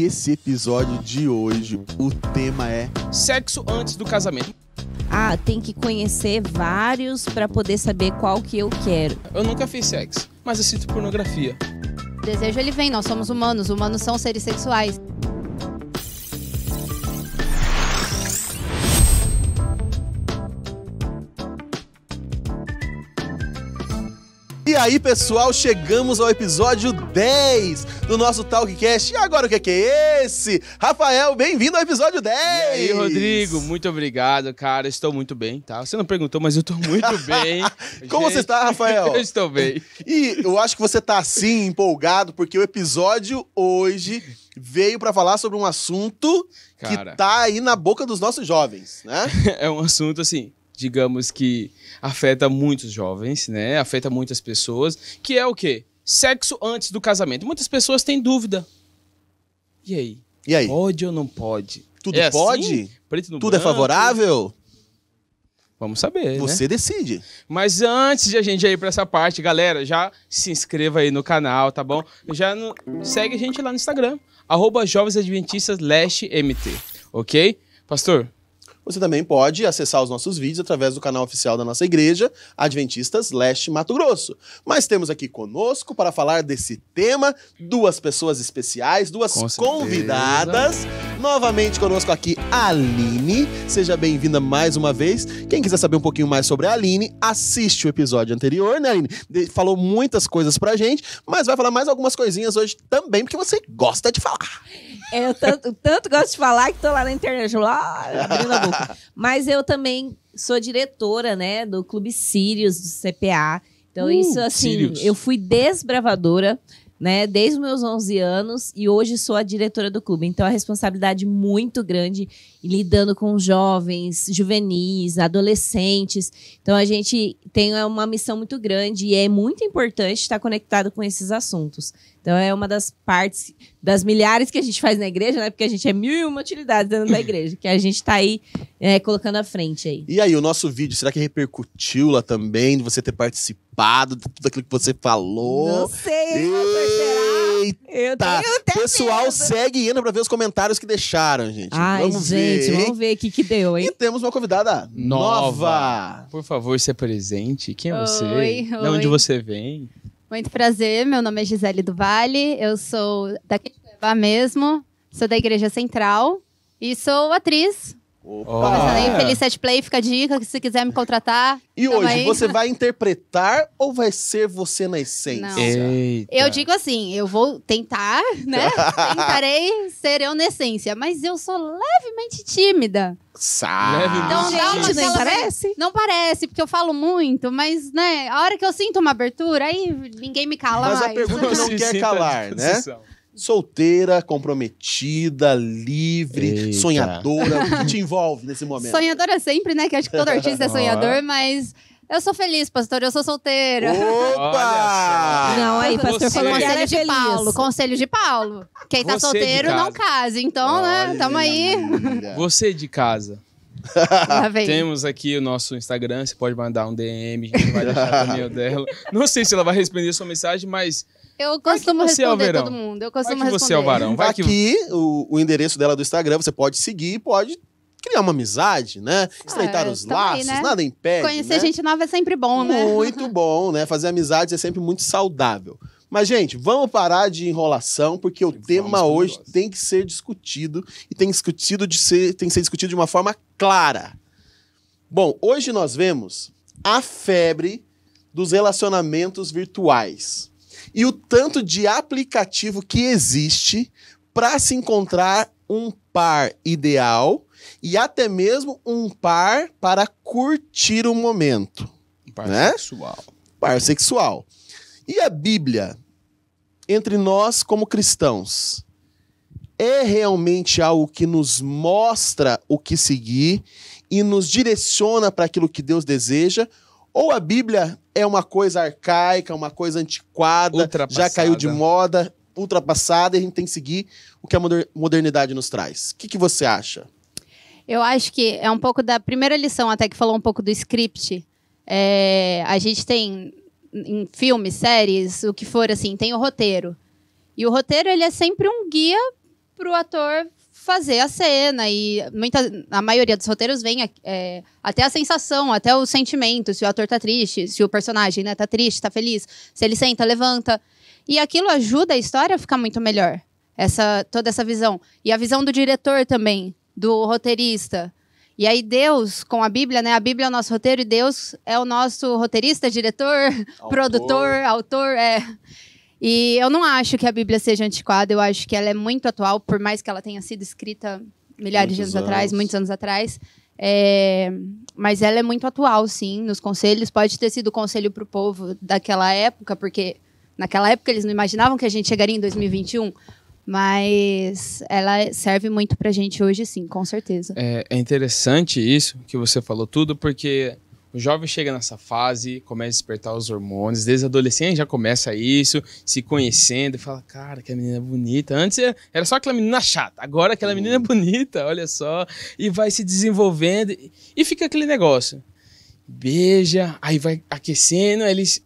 Esse episódio de hoje, o tema é sexo antes do casamento. Ah, tem que conhecer vários para poder saber qual que eu quero. Eu nunca fiz sexo, mas eu sinto pornografia. O desejo ele vem, nós somos humanos, humanos são seres sexuais. E aí, pessoal, chegamos ao episódio 10 do nosso Talkcast. E agora o que é, é esse? Rafael, bem-vindo ao episódio 10! E aí, Rodrigo, muito obrigado, cara. Estou muito bem, tá? Você não perguntou, mas eu estou muito bem. Como Gente... você está, Rafael? eu estou bem. E eu acho que você está assim, empolgado, porque o episódio hoje veio para falar sobre um assunto cara... que tá aí na boca dos nossos jovens, né? é um assunto assim, digamos que afeta muitos jovens, né? Afeta muitas pessoas, que é o quê? sexo antes do casamento. Muitas pessoas têm dúvida. E aí? E aí? Pode ou não pode? Tudo é assim? pode? Assim? Preto no Tudo é branco? é favorável? Vamos saber. Né? Você né? decide. Mas antes de a gente ir para essa parte, galera, já se inscreva aí no canal, tá bom? Já no... segue a gente lá no Instagram, arroba Jovens Adventistas Leste MT, ok? Pastor, você também pode acessar os nossos vídeos através do canal oficial da nossa igreja, Adventistas Leste Mato Grosso. Mas temos aqui conosco, para falar desse tema, duas pessoas especiais, duas convidadas Novamente conosco aqui Aline. Seja bem-vinda mais uma vez. Quem quiser saber um pouquinho mais sobre a Aline, assiste o episódio anterior, né, Aline? Falou muitas coisas pra gente, mas vai falar mais algumas coisinhas hoje também, porque você gosta de falar. eu tanto, tanto gosto de falar que tô lá na internet, lá, abrindo a boca. Mas eu também sou diretora, né, do Clube Sirius, do CPA. Então, uh, isso assim, Sirius. eu fui desbravadora né? Desde os meus 11 anos e hoje sou a diretora do clube. Então, a responsabilidade muito grande lidando com jovens, juvenis, adolescentes. Então, a gente tem uma missão muito grande e é muito importante estar conectado com esses assuntos. Então é uma das partes, das milhares que a gente faz na igreja, né? Porque a gente é mil e uma utilidades dentro da igreja, que a gente está aí é, colocando à frente aí. E aí, o nosso vídeo, será que repercutiu lá também, de você ter participado, de tudo aquilo que você falou? Não sei, Eita. Eu tenho até Pessoal, medo. segue indo pra ver os comentários que deixaram, gente. Ai, vamos gente, ver. vamos ver o que, que deu, hein? E temos uma convidada nova. nova. Por favor, se apresente. Quem é oi, você? Oi. De onde você vem? Muito prazer, meu nome é Gisele do Vale, eu sou daqui de Cuiabá mesmo, sou da Igreja Central e sou atriz, Opa! Começando aí, Feliz Set Play, fica a dica que se quiser me contratar. E hoje, aí. você vai interpretar ou vai ser você na essência? Eu digo assim, eu vou tentar, né? Tentarei ser eu na essência, mas eu sou levemente tímida. Sá. Então, parece? Não parece, porque eu falo muito, mas, né, a hora que eu sinto uma abertura, aí ninguém me cala Mas a mais. pergunta não quer calar, né? solteira, comprometida, livre, Eita. sonhadora. O que te envolve nesse momento? Sonhadora sempre, né? Que acho que todo artista é sonhador, mas. Eu sou feliz, pastor, eu sou solteira. Opa! Não, aí, pastor, falou conselho de feliz. Paulo. Conselho de Paulo. Quem tá Você solteiro não casa. Então, né? Olha, né, tamo aí. Você de casa. Temos aqui o nosso Instagram, você pode mandar um DM, a gente vai deixar dela. Não sei se ela vai responder a sua mensagem, mas eu costumo é responder é todo mundo. Eu costumo Vai que você responder. é o varão. Vai que... Aqui, o, o endereço dela é do Instagram, você pode seguir, pode criar uma amizade, né? Estreitar ah, os laços, né? nada impede. Conhecer né? gente nova é sempre bom, né? Muito bom, né? Fazer amizades é sempre muito saudável. Mas, gente, vamos parar de enrolação, porque o vamos tema hoje tem que ser discutido e tem, discutido de ser, tem que ser discutido de uma forma clara. Bom, hoje nós vemos a febre dos relacionamentos virtuais e o tanto de aplicativo que existe para se encontrar um par ideal e até mesmo um par para curtir o momento. Um par né? sexual. Par sexual. E a Bíblia, entre nós como cristãos, é realmente algo que nos mostra o que seguir e nos direciona para aquilo que Deus deseja, ou a Bíblia é uma coisa arcaica, uma coisa antiquada, já caiu de moda, ultrapassada, e a gente tem que seguir o que a modernidade nos traz. O que, que você acha? Eu acho que é um pouco da primeira lição, até que falou um pouco do script. É, a gente tem em filmes, séries, o que for assim, tem o roteiro. E o roteiro ele é sempre um guia para o ator fazer a cena e muita, a maioria dos roteiros vem é, até a sensação, até o sentimento, se o ator tá triste, se o personagem né, tá triste, tá feliz, se ele senta, levanta. E aquilo ajuda a história a ficar muito melhor. Essa, toda essa visão. E a visão do diretor também, do roteirista. E aí Deus, com a Bíblia, né? A Bíblia é o nosso roteiro e Deus é o nosso roteirista, diretor, autor. produtor, autor, é. E eu não acho que a Bíblia seja antiquada, eu acho que ela é muito atual, por mais que ela tenha sido escrita milhares muitos de anos, anos, atrás, muitos anos atrás. É, mas ela é muito atual, sim, nos conselhos. Pode ter sido conselho para o povo daquela época, porque naquela época eles não imaginavam que a gente chegaria em 2021. Mas ela serve muito para a gente hoje, sim, com certeza. É, é interessante isso que você falou tudo, porque o jovem chega nessa fase, começa a despertar os hormônios, desde adolescente já começa isso, se conhecendo, fala, cara, que menina é bonita. Antes era só aquela menina chata, agora aquela menina é uhum. bonita, olha só. E vai se desenvolvendo e fica aquele negócio. Beija, aí vai aquecendo, aí eles.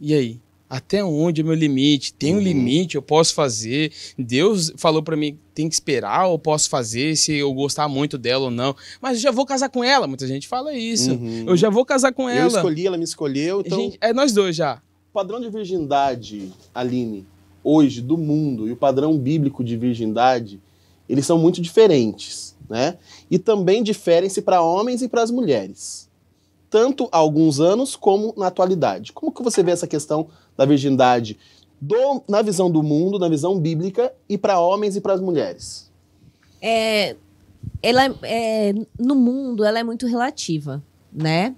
E aí? até onde é meu limite? Tem um uhum. limite? Eu posso fazer? Deus falou para mim, tem que esperar ou posso fazer se eu gostar muito dela ou não. Mas eu já vou casar com ela. Muita gente fala isso. Uhum. Eu já vou casar com ela. Eu escolhi, ela me escolheu. Então... Gente, é nós dois já. O padrão de virgindade, Aline, hoje do mundo e o padrão bíblico de virgindade, eles são muito diferentes, né? E também diferem-se para homens e para as mulheres. Tanto há alguns anos como na atualidade. Como que você vê essa questão da virgindade do, na visão do mundo, na visão bíblica, e para homens e para as mulheres? É, ela é, é, no mundo ela é muito relativa, né?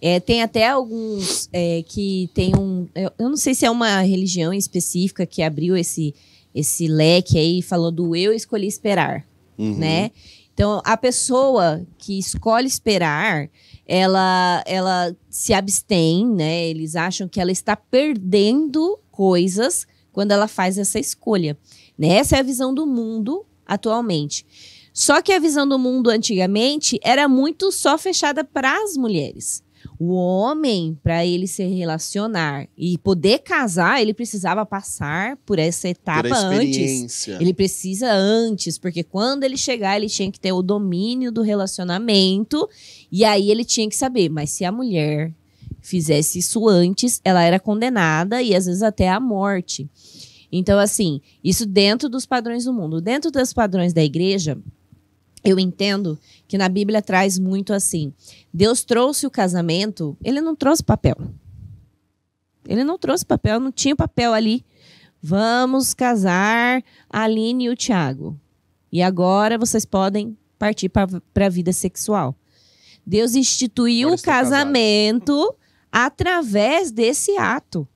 É, tem até alguns é, que tem um. É, eu não sei se é uma religião específica que abriu esse, esse leque aí, falou do eu escolhi esperar, uhum. né? Então, a pessoa que escolhe esperar, ela, ela se abstém, né? Eles acham que ela está perdendo coisas quando ela faz essa escolha. Né? Essa é a visão do mundo atualmente. Só que a visão do mundo antigamente era muito só fechada para as mulheres. O homem, para ele se relacionar e poder casar, ele precisava passar por essa etapa antes. Ele precisa antes, porque quando ele chegar, ele tinha que ter o domínio do relacionamento. E aí ele tinha que saber. Mas se a mulher fizesse isso antes, ela era condenada e às vezes até à morte. Então, assim, isso dentro dos padrões do mundo. Dentro dos padrões da igreja, eu entendo que na Bíblia traz muito assim. Deus trouxe o casamento, ele não trouxe papel. Ele não trouxe papel, não tinha papel ali. Vamos casar a Aline e o Tiago. E agora vocês podem partir para a vida sexual. Deus instituiu o casamento casado. através desse ato,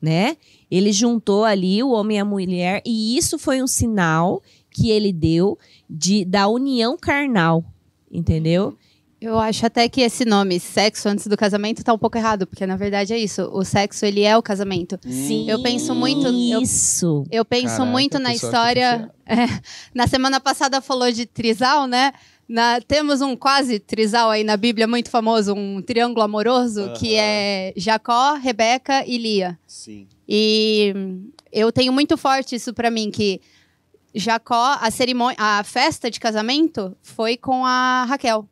né? Ele juntou ali o homem e a mulher e isso foi um sinal que ele deu de da união carnal, entendeu? Uhum. Eu acho até que esse nome, sexo antes do casamento, tá um pouco errado, porque na verdade é isso. O sexo, ele é o casamento. Sim. Eu penso muito. Isso. Eu, eu penso Caraca, muito na história. É-, é, na semana passada falou de trisal, né? Na, temos um quase trisal aí na Bíblia muito famoso, um triângulo amoroso, que é Jacó, Rebeca e Lia. Sim. E eu tenho muito forte isso para mim, que Jacó, a cerimônia, a festa de casamento foi com a Raquel.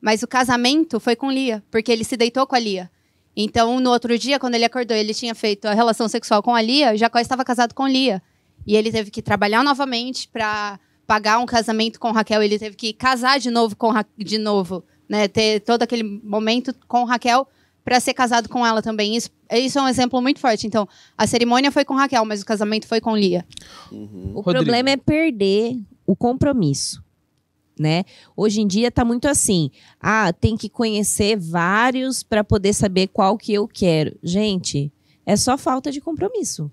Mas o casamento foi com Lia, porque ele se deitou com a Lia. Então, no outro dia, quando ele acordou, ele tinha feito a relação sexual com a Lia, Jacó estava casado com Lia. E ele teve que trabalhar novamente para pagar um casamento com Raquel, ele teve que casar de novo com Ra de novo, né, ter todo aquele momento com Raquel para ser casado com ela também. Isso, isso é um exemplo muito forte. Então, a cerimônia foi com Raquel, mas o casamento foi com Lia. Uhum. O Rodrigo. problema é perder o compromisso. Né? Hoje em dia tá muito assim, ah, tem que conhecer vários para poder saber qual que eu quero. Gente, é só falta de compromisso.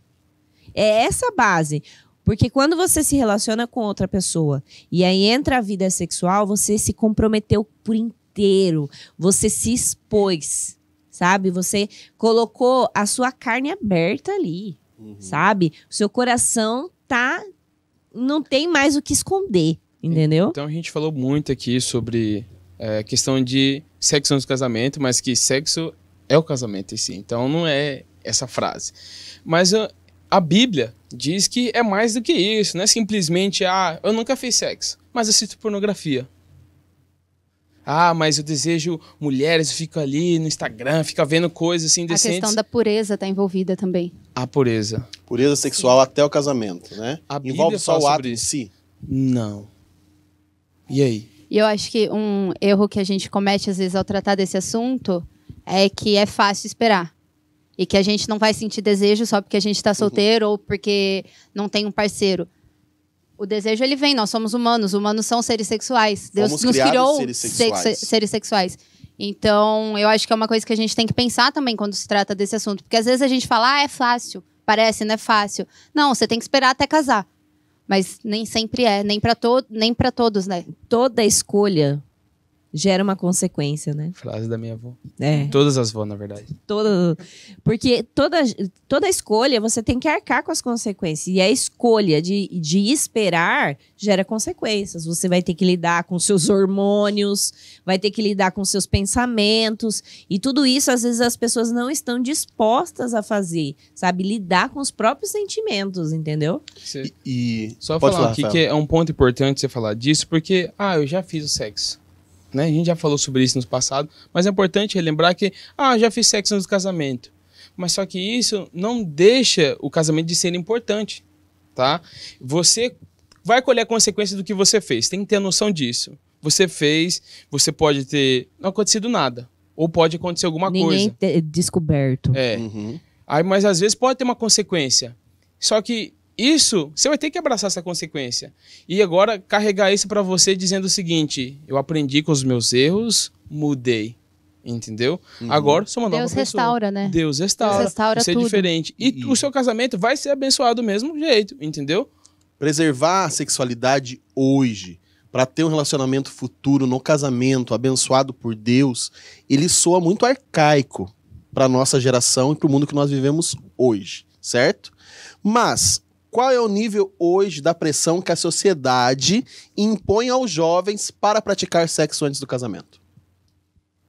É essa base. Porque quando você se relaciona com outra pessoa e aí entra a vida sexual, você se comprometeu por inteiro, você se expôs sabe? Você colocou a sua carne aberta ali, uhum. sabe? O seu coração tá não tem mais o que esconder, entendeu? Então a gente falou muito aqui sobre é, questão de sexo antes do casamento, mas que sexo é o casamento em si. Então não é essa frase. Mas a, a Bíblia diz que é mais do que isso, não é simplesmente ah, eu nunca fiz sexo, mas assisto pornografia ah, mas eu desejo mulheres, eu fico ali no Instagram, fica vendo coisas assim decentes. A questão da pureza está envolvida também. A pureza. Pureza sexual Sim. até o casamento, né? A Envolve só o ato em si? Não. E aí? E eu acho que um erro que a gente comete às vezes ao tratar desse assunto é que é fácil esperar. E que a gente não vai sentir desejo só porque a gente está uhum. solteiro uhum. ou porque não tem um parceiro. O desejo ele vem, nós somos humanos, humanos são seres sexuais. Deus Fomos nos criou seres sexuais. Se, seres sexuais. Então, eu acho que é uma coisa que a gente tem que pensar também quando se trata desse assunto, porque às vezes a gente fala, ah, é fácil, parece, não é fácil. Não, você tem que esperar até casar. Mas nem sempre é, nem para to nem para todos, né? Toda escolha gera uma consequência, né? Frase da minha avó. É. Todas as vó, na verdade. Todo, porque toda, toda escolha você tem que arcar com as consequências. E a escolha de, de esperar gera consequências. Você vai ter que lidar com seus hormônios, vai ter que lidar com seus pensamentos. E tudo isso, às vezes, as pessoas não estão dispostas a fazer, sabe? Lidar com os próprios sentimentos, entendeu? E, e, só falar, falar que é um ponto importante você falar disso, porque, ah, eu já fiz o sexo né? A gente já falou sobre isso no passado, mas é importante relembrar que, ah, já fiz sexo antes do casamento. Mas só que isso não deixa o casamento de ser importante, tá? Você vai colher a consequência do que você fez, tem que ter a noção disso. Você fez, você pode ter não acontecido nada, ou pode acontecer alguma Ninguém coisa. Ninguém descoberto. É. Uhum. Aí, mas às vezes pode ter uma consequência. Só que isso, você vai ter que abraçar essa consequência. E agora carregar isso para você dizendo o seguinte: eu aprendi com os meus erros, mudei. Entendeu? Uhum. Agora sou uma nova Deus pessoa. restaura, né? Deus restaura. Deus restaura você é tudo. é diferente. E, e o seu casamento vai ser abençoado do mesmo jeito, entendeu? Preservar a sexualidade hoje para ter um relacionamento futuro no casamento abençoado por Deus, ele soa muito arcaico para nossa geração e para o mundo que nós vivemos hoje, certo? Mas qual é o nível hoje da pressão que a sociedade impõe aos jovens para praticar sexo antes do casamento?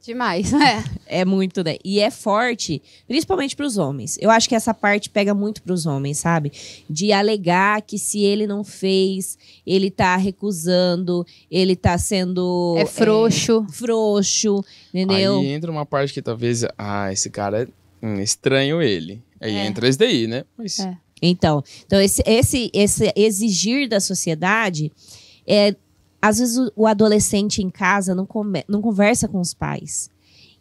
Demais, né? É muito, né? E é forte, principalmente para os homens. Eu acho que essa parte pega muito para os homens, sabe? De alegar que se ele não fez, ele tá recusando, ele tá sendo. É, é frouxo. É, frouxo, entendeu? Aí entra uma parte que talvez. Ah, esse cara é estranho ele. Aí é. entra isso daí, né? Mas. É. Então, então esse, esse, esse exigir da sociedade é às vezes o, o adolescente em casa não, come, não conversa com os pais.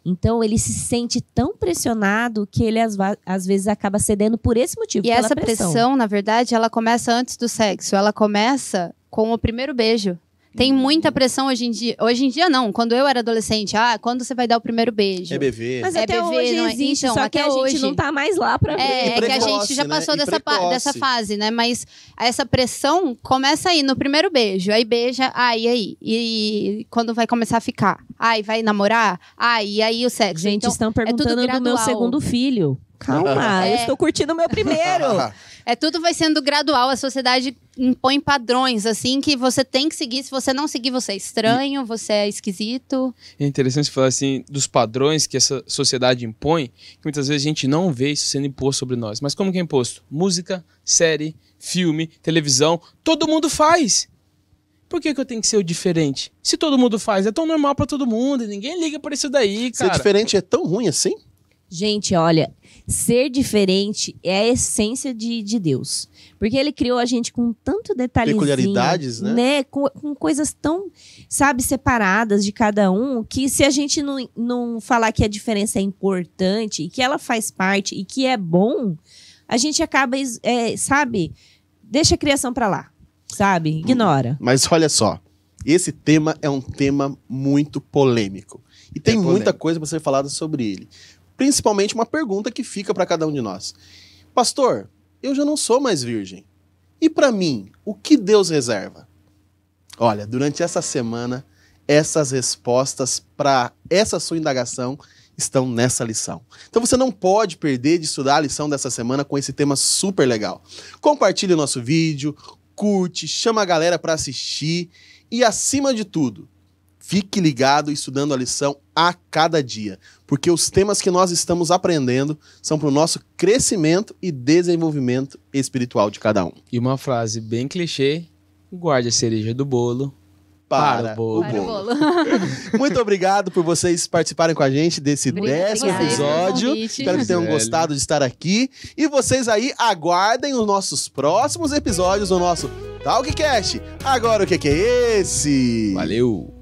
Então ele se sente tão pressionado que ele às, às vezes acaba cedendo por esse motivo. E essa pressão. pressão, na verdade, ela começa antes do sexo. Ela começa com o primeiro beijo. Tem muita pressão hoje em dia. Hoje em dia, não. Quando eu era adolescente, ah, quando você vai dar o primeiro beijo? É bebê. Mas é até hoje não é... existe, então, só que a hoje... gente não tá mais lá pra é, ver. É, precoce, é que a gente já passou né? dessa, dessa fase, né? Mas essa pressão começa aí no primeiro beijo. Aí beija, aí, aí. E quando vai começar a ficar? aí vai namorar? aí e aí o sexo. Gente, então, estão é perguntando é do meu segundo filho. Calma, é. eu estou curtindo o meu primeiro. é tudo vai sendo gradual. A sociedade impõe padrões, assim, que você tem que seguir. Se você não seguir, você é estranho, você é esquisito. É interessante falar, assim, dos padrões que essa sociedade impõe, que muitas vezes a gente não vê isso sendo imposto sobre nós. Mas como que é imposto? Música, série, filme, televisão, todo mundo faz. Por que, que eu tenho que ser o diferente? Se todo mundo faz, é tão normal para todo mundo, ninguém liga para isso daí, cara. Ser diferente é tão ruim assim? Gente, olha, ser diferente é a essência de, de Deus. Porque ele criou a gente com tanto detalhezinho. Peculiaridades, né? né? Com, com, coisas tão, sabe, separadas de cada um, que se a gente não, não falar que a diferença é importante e que ela faz parte e que é bom, a gente acaba, é, sabe, deixa a criação para lá, sabe? Ignora. Mas olha só, esse tema é um tema muito polêmico. E tem é muita coisa para ser falada sobre ele principalmente uma pergunta que fica para cada um de nós. Pastor, eu já não sou mais virgem. E para mim, o que Deus reserva? Olha, durante essa semana, essas respostas para essa sua indagação estão nessa lição. Então você não pode perder de estudar a lição dessa semana com esse tema super legal. Compartilhe o nosso vídeo, curte, chama a galera para assistir e acima de tudo, Fique ligado estudando a lição a cada dia, porque os temas que nós estamos aprendendo são para o nosso crescimento e desenvolvimento espiritual de cada um. E uma frase bem clichê: guarde a cereja do bolo. Para, para o bolo. Para o bolo. Muito obrigado por vocês participarem com a gente desse décimo episódio. Espero que tenham gostado de estar aqui. E vocês aí aguardem os nossos próximos episódios do nosso Talkcast. Agora o que é esse? Valeu!